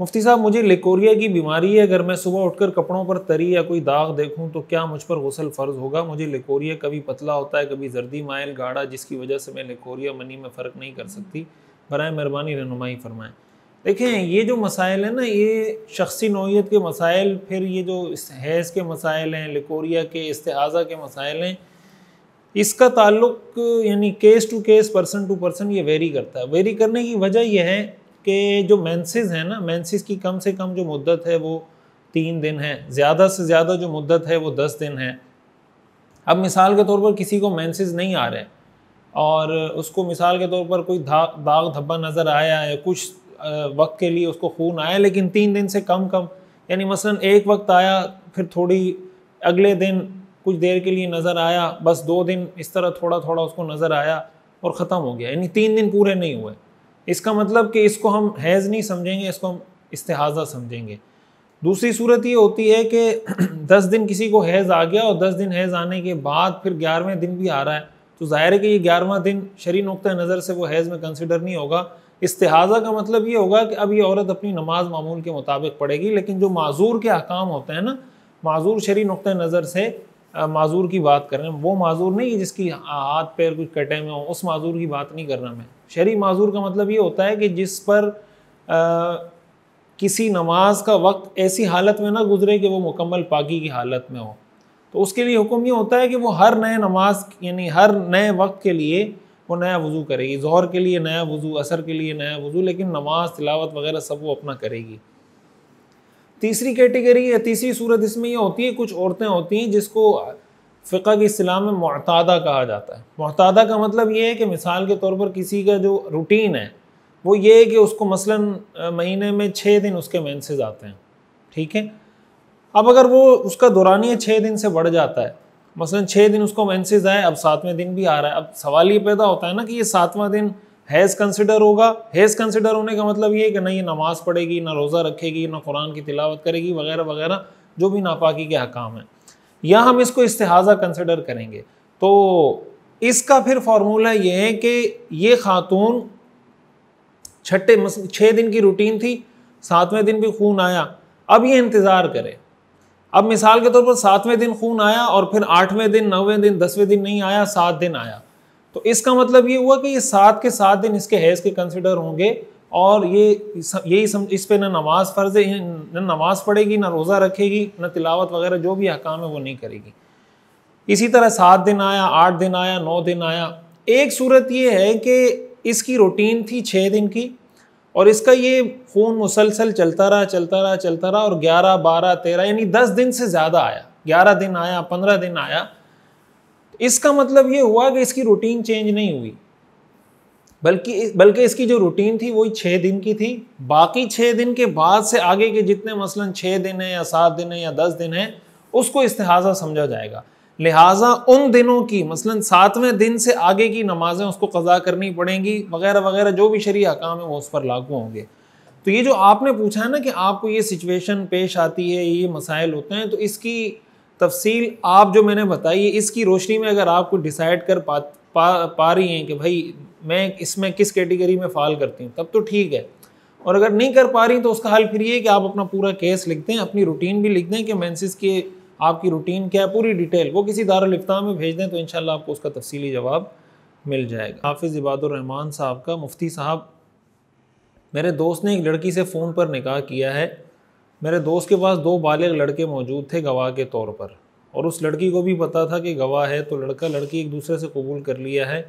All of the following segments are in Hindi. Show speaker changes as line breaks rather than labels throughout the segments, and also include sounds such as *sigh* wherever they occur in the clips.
मुफ्ती साहब मुझे लेकोरिया की बीमारी है अगर मैं सुबह उठकर कपड़ों पर तरी या कोई दाग देखूं तो क्या मुझ पर गसल फ़र्ज होगा मुझे लेकोरिया कभी पतला होता है कभी जर्दी मायल गाढ़ा जिसकी वजह से मैं लेकोरिया मनी में फ़र्क नहीं कर सकती बर मेहरबानी रहनुमाई फरमाएँ देखें ये जो मसाइल हैं ना ये शख्सी नोयत के मसाइल फिर ये जो हैज़ के मसाइल हैं लेकोरिया के इसहाज़ा के मसाइल हैं इसका ताल्लुक यानी case to case person to person ये वेरी करता है वेरी करने की वजह यह है के जो मेंसेस हैं ना मेंसेस की कम से कम जो मुद्दत है वो तीन दिन है ज़्यादा से ज़्यादा जो मुद्दत है वो दस दिन है अब मिसाल के तौर पर किसी को मेंसेस नहीं आ रहे और उसको मिसाल के तौर पर कोई दाग धब्बा नज़र आया है कुछ वक्त के लिए उसको खून आया लेकिन तीन दिन से कम कम यानी मसलन एक वक्त आया फिर थोड़ी अगले दिन कुछ देर के लिए नज़र आया बस दो दिन इस तरह थोड़ा थोड़ा उसको नज़र आया और ख़त्म हो गया यानी तीन दिन पूरे नहीं हुए इसका मतलब कि इसको हम हैज़ नहीं समझेंगे इसको हम इस्तेहाजा समझेंगे दूसरी सूरत ये होती है कि *clears throat* दस दिन किसी को हैज़ आ गया और दस दिन हैज़ आने के बाद फिर ग्यारहवें दिन भी आ रहा है तो ज़ाहिर है कि ये ग्यारहवा दिन शरी नुक़ नज़र से वो हैज़ में कंसिडर नहीं होगा इस्तेहाज़ा का मतलब ये होगा कि अब ये औरत अपनी नमाज मामूल के मुताबिक पड़ेगी लेकिन जो माजूर के अहकाम होते हैं ना माजूर शरी नुक़ नज़र से माजूर की बात कर रहे हैं वो माजूर नहीं है जिसकी हाथ पैर कुछ कटे में हो उस माजूर की बात नहीं कर रहा मैं शरी माजूर का मतलब ये होता है कि जिस पर आ, किसी नमाज का वक्त ऐसी हालत में ना गुजरे कि वो मुकम्मल पाकि की हालत में हो तो उसके लिए हुक्म ये होता है कि वो हर नए नमाज यानी हर नए वक्त के लिए वो नया वज़ू करेगी जहर के लिए नया वज़ू असर के लिए नया वज़ू लेकिन नमाज तिलावत वगैरह सब वो अपना करेगी तीसरी कैटेगरी या तीसरी सूरत इसमें यह होती है कुछ औरतें होती हैं जिसको फ़िका के इस्लाम में मतदा कहा जाता है मतदा का मतलब ये है कि मिसाल के तौर पर किसी का जो रूटीन है वो ये है कि उसको मसलन महीने में छः दिन उसके मेंसेस आते हैं ठीक है अब अगर वो उसका दौरानिया छः दिन से बढ़ जाता है मसलन छः दिन उसको मेंसेस आए अब सातवें दिन भी आ रहा है अब सवाल ये पैदा होता है ना कि ये सातवां दिन हैज़ कंसिडर होगा हैज़ कंसिडर होने का मतलब ये है कि ना ये नमाज़ पढ़ेगी ना रोज़ा रखेगी ना कुरान की तिलावत करेगी वगैरह वगैरह जो भी नापाकी के हकाम हैं या हम इसको इस्तेहाज़ा कंसिडर करेंगे तो इसका फिर फार्मूला ये है कि ये खातून छठे छः दिन की रूटीन थी सातवें दिन भी खून आया अब ये इंतज़ार करे अब मिसाल के तौर पर सातवें दिन खून आया और फिर आठवें दिन नौवें दिन दसवें दिन नहीं आया सात दिन आया तो इसका मतलब ये हुआ कि ये सात के सात दिन इसके हैज़ के कंसिडर होंगे और ये यही सम इस पर ना नमाज फ़र्ज है ना नमाज पढ़ेगी ना रोज़ा रखेगी ना तिलावत वगैरह जो भी हकाम है वो नहीं करेगी इसी तरह सात दिन आया आठ दिन आया नौ दिन आया एक सूरत ये है कि इसकी रूटीन थी छः दिन की और इसका ये ख़ून मुसलसल चलता रहा चलता रहा चलता रहा और ग्यारह बारह तेरह यानी दस दिन से ज़्यादा आया ग्यारह दिन आया पंद्रह दिन आया इसका मतलब ये हुआ कि इसकी रूटीन चेंज नहीं हुई बल्कि बल्कि इसकी जो रूटीन थी वही छः दिन की थी बाकी छः दिन के बाद से आगे के जितने मसलन छः दिन हैं या सात दिन हैं या दस दिन हैं उसको इस्तेहाजा समझा जाएगा लिहाजा उन दिनों की मसलन सातवें दिन से आगे की नमाज़ें उसको कज़ा करनी पड़ेंगी वगैरह वगैरह जो भी शरीय हकाम है वो उस पर लागू होंगे तो ये जो आपने पूछा है ना कि आपको ये सिचुएशन पेश आती है ये मसाइल होते हैं तो इसकी तफसील आप जो मैंने बताई है इसकी रोशनी में अगर आप कुछ डिसाइड कर पा पा पा रही हैं कि भाई मैं इसमें किस कैटेगरी में फ़ाल करती हूँ तब तो ठीक है और अगर नहीं कर पा रही तो उसका हल फिर ये कि आप अपना पूरा केस लिख दें अपनी रूटीन भी लिख दें कि मैंसिस के आपकी रूटीन क्या है पूरी डिटेल वो किसी दारफ्ताह में भेज दें तो इन आपको उसका तफसली जवाब मिल जाएगा हाफिज़ इबादुररहमान साहब का मुफ्ती साहब मेरे दोस्त ने एक लड़की से फ़ोन पर निकाह किया है मेरे दोस्त के पास दो बालिग लड़के मौजूद थे गवाह के तौर पर और उस लड़की को भी पता था कि गवाह है तो लड़का लड़की एक दूसरे से कबूल कर लिया है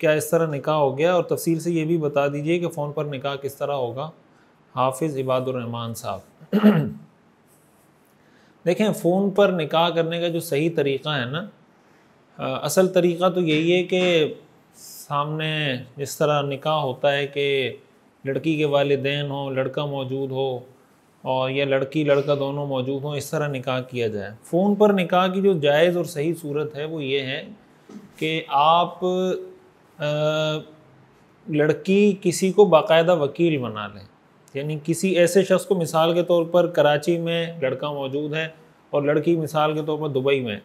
क्या इस तरह निकाह हो गया और तफसील से ये भी बता दीजिए कि फ़ोन पर निकाह किस तरह होगा हाफिज़ इबादुररहमान साहब *clears throat* देखें फ़ोन पर निकाह करने का जो सही तरीक़ा है ना असल तरीक़ा तो यही है कि सामने जिस तरह निकाह होता है कि लड़की के वालदेन हों लड़का मौजूद हो और या लड़की लड़का दोनों मौजूद हों इस तरह निकाह किया जाए फ़ोन पर निकाह की जो जायज़ और सही सूरत है वो ये है कि आप आ, लड़की किसी को बाकायदा वकील बना लें यानी किसी ऐसे शख्स को मिसाल के तौर पर कराची में लड़का मौजूद है और लड़की मिसाल के तौर पर दुबई में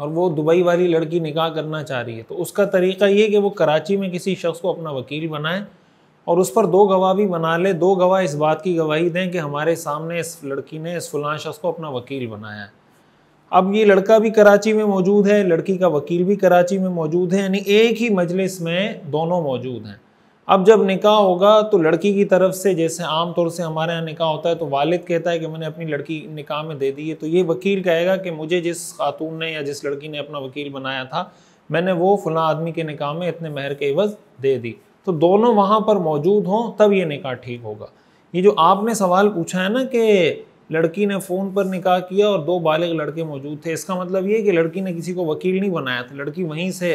और वो दुबई वाली लड़की निकाह करना चाह रही है तो उसका तरीका ये कि वो कराची में किसी शख्स को अपना वकील बनाए और उस पर दो गवाह भी बना ले दो गवाह इस बात की गवाही दें कि हमारे सामने इस लड़की ने इस फलां शख्स को अपना वकील बनाया है अब ये लड़का भी कराची में मौजूद है लड़की का वकील भी कराची में मौजूद है यानी एक ही मजलिस में दोनों मौजूद हैं अब जब निकाह होगा तो लड़की की तरफ से जैसे आम तौर से हमारे यहाँ निकाह होता है तो वालिद कहता है कि मैंने अपनी लड़की निकाह में दे दी है तो ये वकील कहेगा कि मुझे जिस खातून ने या जिस लड़की ने अपना वकील बनाया था मैंने वो फलां आदमी के निकाह में इतने महर के एवज दे दी तो दोनों वहाँ पर मौजूद हों तब ये निकाह ठीक होगा ये जो आपने सवाल पूछा है ना कि लड़की ने फ़ोन पर निकाह किया और दो बालिग लड़के मौजूद थे इसका मतलब ये कि लड़की ने किसी को वकील नहीं बनाया था लड़की वहीं से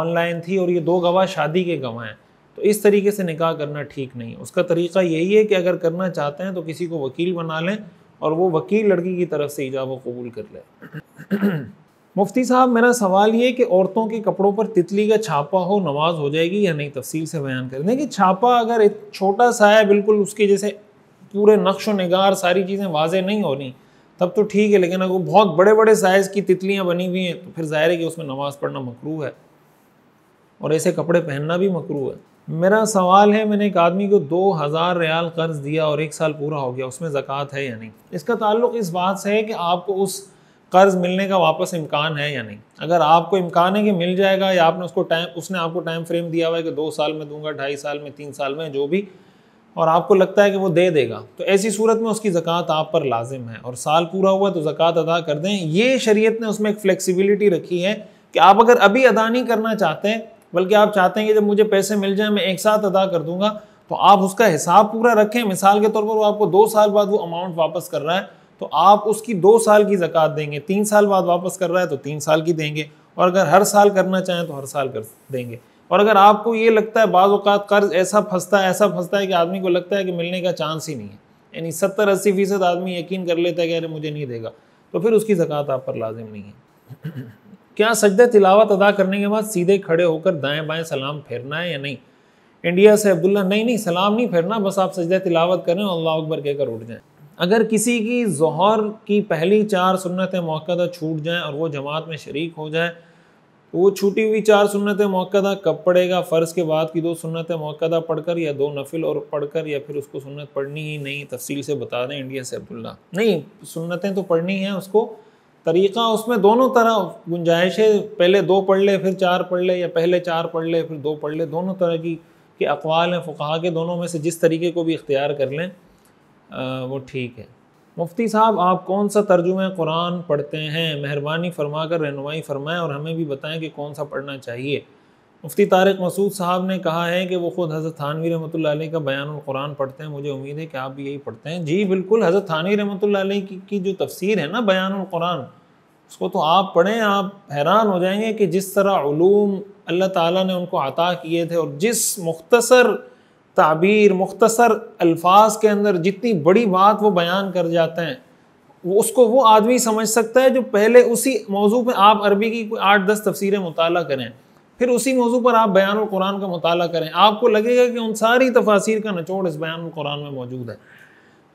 ऑनलाइन थी और ये दो गवाह शादी के गवाह हैं तो इस तरीके से निकाह करना ठीक नहीं है उसका तरीका यही है कि अगर करना चाहते हैं तो किसी को वकील बना लें और वो वकील लड़की की तरफ से ईजाब कबूल कर लें मुफ्ती साहब मेरा सवाल ये कि औरतों के कपड़ों पर तितली का छापा हो नमाज हो जाएगी या नहीं तफसील से बयान कर देखिए छापा अगर एक छोटा सा है बिल्कुल उसके जैसे पूरे नक्श नगार सारी चीज़ें वाजे नहीं होनी तब तो ठीक है लेकिन अगर बहुत बड़े बड़े साइज़ की तितलियाँ बनी हुई हैं तो फिर ज़ाहिर है कि उसमें नमाज़ पढ़ना मकरू है और ऐसे कपड़े पहनना भी मकरू है मेरा सवाल है मैंने एक आदमी को दो हज़ार रियाल कर्ज़ दिया और एक साल पूरा हो गया उसमें ज़क़़त है या नहीं इसका ताल्लुक इस बात से है कि आपको उस कर्ज़ मिलने का वापस इम्कान है या नहीं अगर आपको इम्कान है कि मिल जाएगा या आपने उसको टाइम उसने आपको टाइम फ्रेम दिया हुआ है कि दो साल में दूंगा ढाई साल में तीन साल में जो भी और आपको लगता है कि वो दे देगा तो ऐसी सूरत में उसकी ज़क़़त आप पर लाजिम है और साल पूरा हुआ तो ज़क़़त अदा कर दें ये शरीयत ने उसमें एक फ्लेक्सिबिलिटी रखी है कि आप अगर अभी अदा नहीं करना चाहते बल्कि आप चाहते हैं कि जब मुझे पैसे मिल जाए मैं एक साथ अदा कर दूंगा तो आप उसका हिसाब पूरा रखें मिसाल के तौर पर वो आपको दो साल बाद वो अमाउंट वापस कर रहा है तो आप उसकी दो साल की ज़क़़त देंगे तीन साल बाद वापस कर रहा है तो तीन साल की देंगे और अगर हर साल करना चाहें तो हर साल कर देंगे और अगर आपको ये लगता है अवत कर्ज ऐसा फंसता है ऐसा फंसता है कि आदमी को लगता है कि मिलने का चांस ही नहीं है यानी सत्तर अस्सी फ़ीसद आदमी यकीन कर लेता है कि अरे मुझे नहीं देगा तो फिर उसकी ज़क़़त आप पर लाजिम नहीं है *clears throat* क्या सजद तिलावत अदा करने के बाद सीधे खड़े होकर दाएँ बाएँ सलाम फेरना है या नहीं इंडिया से अब्दुल्ला नहीं नहीं सलाम नहीं फेरना बस आप सजद तिलावत करें और अल्लाह अकबर कहकर उठ जाएँ अगर किसी की जहर की पहली चार सुन्नत मौक़दा छूट जाएँ और वो जमात में शरीक हो जाए तो वो छूटी हुई चार सुन्नत मौक़दा कब पड़ेगा फ़र्ज़ के बाद की दो सुन्नत पढ़ पढ़कर या दो नफिल और पढ़कर या फिर उसको सुन्नत पढ़नी ही नहीं तफसील से बता दें इंडिया से अब्दुल्ला नहीं सुन्नतें तो पढ़नी हैं उसको तरीक़ा उसमें दोनों तरह गुंजाइश है पहले दो पढ़ ले फिर चार पढ़ ले या पहले चार पढ़ ले फिर दो पढ़ ले दोनों तरह की के अकवाल हैं फ़ुका के दोनों में से जिस तरीके को भी इख्तियार कर लें वो ठीक है मुफ्ती साहब आप कौन सा तर्जुम कुरान पढ़ते हैं मेहरबानी फरमा कर रहनुमाई फरमाएँ और हमें भी बताएं कि कौन सा पढ़ना चाहिए मुफ्ती तारक मसूद साहब ने कहा है कि वो ख़ुद हज़रत थानवी रमत का बयान कुरान पढ़ते हैं मुझे उम्मीद है कि आप भी यही पढ़ते हैं जी बिल्कुल हज़रत थानवी रमत की, की जो तफसीर है ना बयान कुरान उसको तो आप पढ़ें आप हैरान हो जाएंगे कि जिस तरह ूम अल्लाह ताला ने उनको अता किए थे और जिस मुख्तसर ताबीर मुख्तसर अल्फाज के अंदर जितनी बड़ी बात वो बयान कर जाते हैं वो उसको वो आदमी समझ सकता है जो पहले उसी मौजू पर आप अरबी की कोई आठ दस तफसीरें मुताल करें फिर उसी मौजू पर आप बयान कुरान का मुताल करें आपको लगेगा कि उन सारी तफासिर का नचोड़ इस बयान कुरान में मौजूद है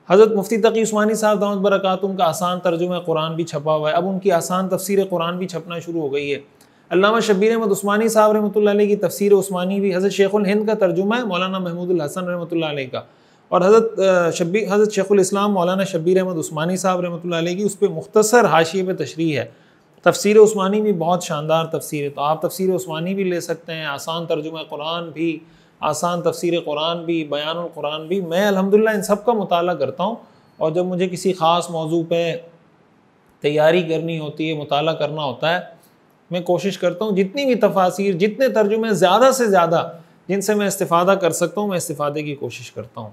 हज़रत मुफ्ती तकी उस्मानी साहब दामद बरक़ात का आसान तर्जुमा कुरान भी छपा हुआ है अब उनकी आसान तफसीर कुरान भी छपना शुरू हो गई है अलामा शबीर अहमद उस्मानी साहब रहमत की तफसीर उस्मानी भी हज़रत शेखुल हिंद का तर्जुमा है मौलाना महमूद हसन रहमत का और हज़रत शबी हज़रत शेखुलस्लाम मौलाना शबीर अहमद उस्मानी साहब रहमत की उस पर मुख्तसर हाशिए पर तशरी है तफसीर उस्मानी भी बहुत शानदार तफसीर है तो आप तफसीर उस्मानी भी ले सकते हैं आसान तर्जुम कुरान भी आसान तफसीर कुरान भी बयान कुरान भी मैं अलहमदिल्ला इन सब का मताल करता हूँ और जब मुझे किसी ख़ास मौजू पर तैयारी करनी होती है मताल करना होता है मैं कोशिश करता हूँ जितनी भी तफासिर जितने तर्जुमे ज़्यादा से ज़्यादा जिनसे मैं इस्तादा कर सकता हूँ मैं इस्तादे की कोशिश करता हूँ